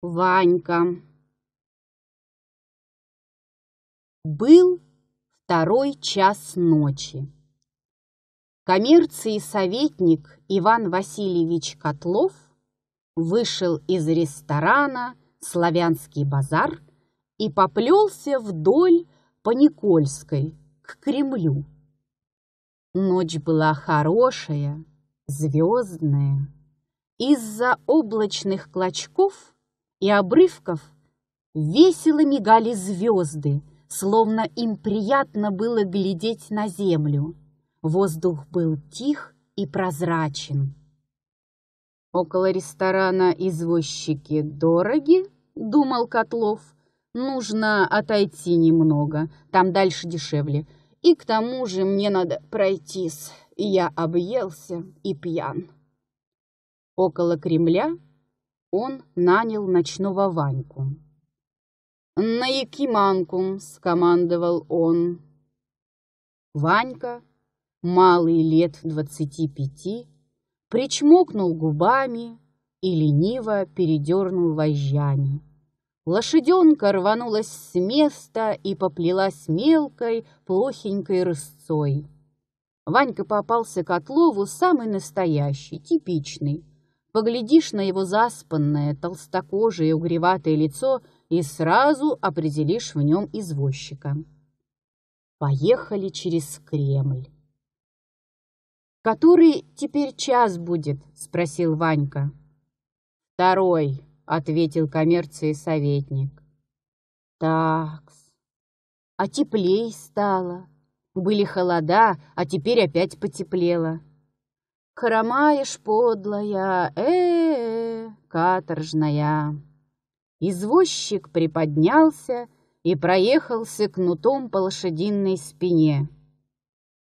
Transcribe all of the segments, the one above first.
Ванька. Был второй час ночи. Коммерции советник Иван Васильевич Котлов вышел из ресторана «Славянский базар» и поплелся вдоль по Никольской к Кремлю. Ночь была хорошая, звездная. Из-за облачных клочков – и обрывков весело мигали звезды, словно им приятно было глядеть на землю. Воздух был тих и прозрачен. «Около ресторана извозчики дороги?» — думал Котлов. «Нужно отойти немного, там дальше дешевле. И к тому же мне надо пройтись, я объелся и пьян». Около Кремля он нанял ночного Ваньку. «На якиманку!» — скомандовал он. Ванька, малый лет двадцати пяти, причмокнул губами и лениво передернул вожжами. Лошаденка рванулась с места и поплелась мелкой, плохенькой рысцой. Ванька попался Котлову самый настоящий, типичный. Поглядишь на его заспанное, толстокожее, угреватое лицо и сразу определишь в нем извозчика. Поехали через Кремль. «Который теперь час будет?» – спросил Ванька. «Второй», – ответил коммерции советник. «Такс. А теплей стало. Были холода, а теперь опять потеплело. Хромаешь, подлая, э, -э, -э каторжная. Извозчик приподнялся и проехался кнутом по лошадиной спине.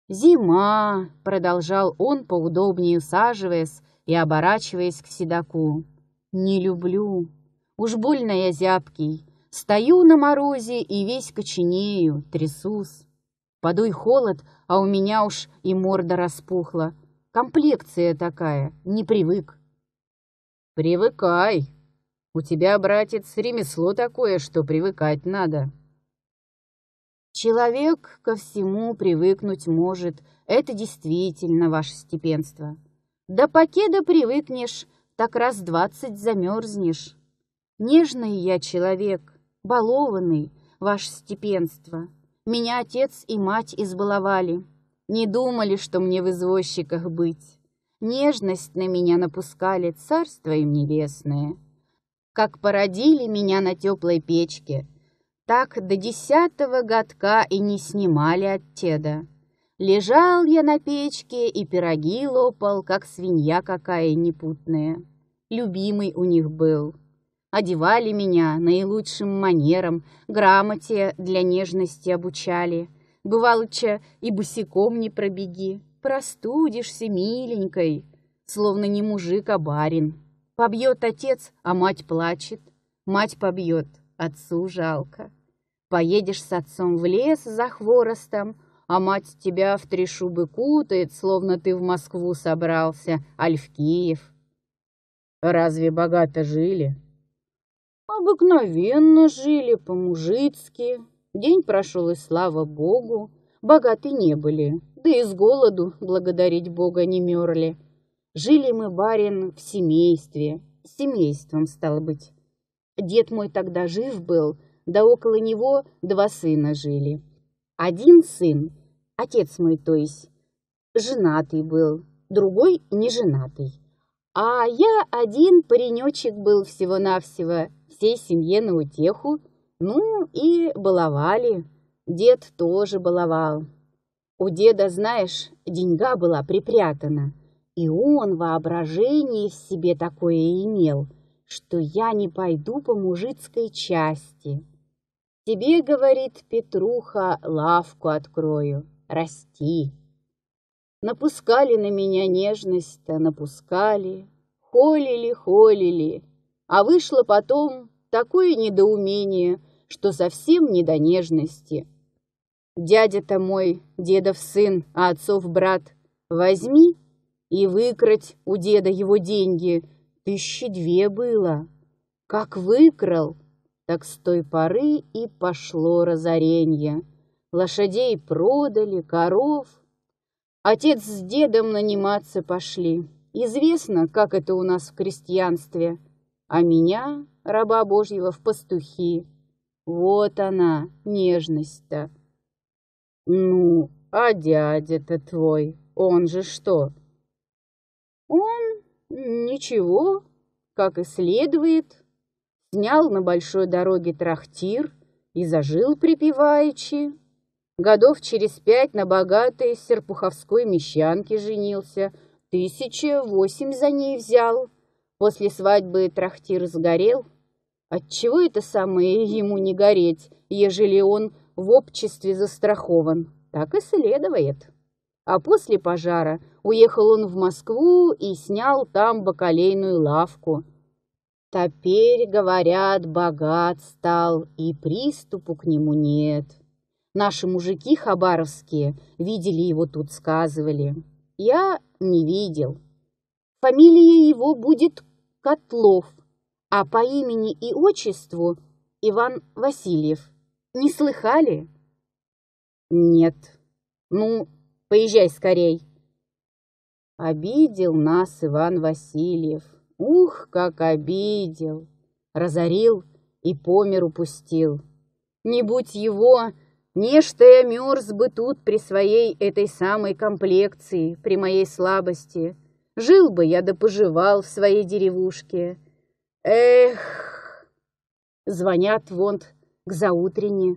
«Зима!» — продолжал он, поудобнее усаживаясь и оборачиваясь к седаку. «Не люблю. Уж больно я зябкий. Стою на морозе и весь коченею, трясусь. Подуй холод, а у меня уж и морда распухла. Комплекция такая, не привык. Привыкай. У тебя, братец, ремесло такое, что привыкать надо. Человек ко всему привыкнуть может. Это действительно ваше степенство. До покеда привыкнешь, так раз двадцать замерзнешь. Нежный я человек, балованный, ваше степенство. Меня отец и мать избаловали. Не думали, что мне в извозчиках быть. Нежность на меня напускали, царство им небесное. Как породили меня на теплой печке, так до десятого годка и не снимали от теда. Лежал я на печке и пироги лопал, как свинья какая непутная. Любимый у них был. Одевали меня наилучшим манером, грамоте для нежности обучали — Бывалыча и босиком не пробеги, простудишься, миленькой, словно не мужик, а барин. Побьет отец, а мать плачет. Мать побьет, отцу жалко. Поедешь с отцом в лес за хворостом, а мать тебя в три шубы кутает, словно ты в Москву собрался, аль в Киев. Разве богато жили? Обыкновенно жили, по-мужицки, День прошел, и слава богу, богаты не были, да и с голоду благодарить бога не мерли. Жили мы, барин, в семействе, семейством, стало быть. Дед мой тогда жив был, да около него два сына жили. Один сын, отец мой, то есть, женатый был, другой не женатый. А я один паренечек был всего-навсего, всей семье на утеху – ну и баловали. Дед тоже баловал. У деда, знаешь, деньга была припрятана. И он воображение в себе такое имел, что я не пойду по мужицкой части. Тебе, говорит Петруха, лавку открою, расти. Напускали на меня нежность-то, напускали, холили, холили. А вышло потом такое недоумение – что совсем не до нежности. Дядя-то мой, дедов сын, а отцов брат, возьми и выкрать у деда его деньги. Тысячи две было. Как выкрал, так с той поры и пошло разоренье. Лошадей продали, коров. Отец с дедом наниматься пошли. Известно, как это у нас в крестьянстве. А меня, раба Божьего, в пастухи. Вот она, нежность-то. Ну, а дядя-то твой, он же что? Он ничего, как и следует. Снял на большой дороге трактир и зажил припеваючи. Годов через пять на богатой серпуховской мещанке женился, тысяча восемь за ней взял. После свадьбы трактир сгорел, Отчего это самое ему не гореть, ежели он в обществе застрахован? Так и следует. А после пожара уехал он в Москву и снял там бакалейную лавку. Теперь, говорят, богат стал, и приступу к нему нет. Наши мужики хабаровские видели его тут, сказывали. Я не видел. Фамилия его будет Котлов а по имени и отчеству Иван Васильев. Не слыхали? Нет. Ну, поезжай скорей. Обидел нас Иван Васильев. Ух, как обидел! Разорил и помер упустил. Не будь его, нечто я мерз бы тут при своей этой самой комплекции, при моей слабости. Жил бы я да поживал в своей деревушке, Эх! Звонят вон к заутрене.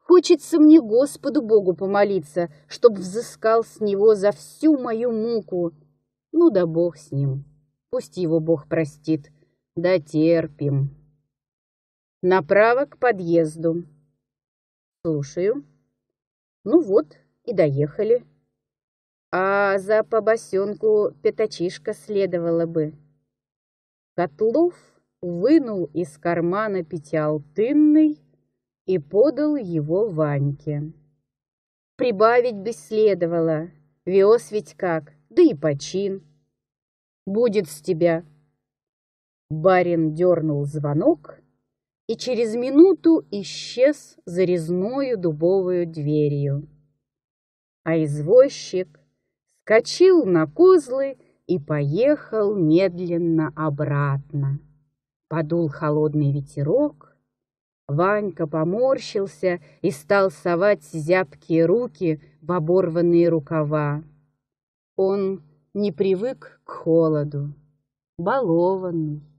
Хочется мне Господу Богу помолиться, чтоб взыскал с него за всю мою муку. Ну да Бог с ним. Пусть его Бог простит. Да терпим. Направо к подъезду. Слушаю. Ну вот, и доехали. А за побосенку пятачишка следовало бы. Котлов вынул из кармана пятиалтынный и подал его Ваньке. Прибавить бы следовало, вез ведь как, да и почин. Будет с тебя. Барин дернул звонок и через минуту исчез за резною дубовую дверью. А извозчик скочил на козлы и поехал медленно обратно. Подул холодный ветерок. Ванька поморщился и стал совать зябкие руки в оборванные рукава. Он не привык к холоду, балованный.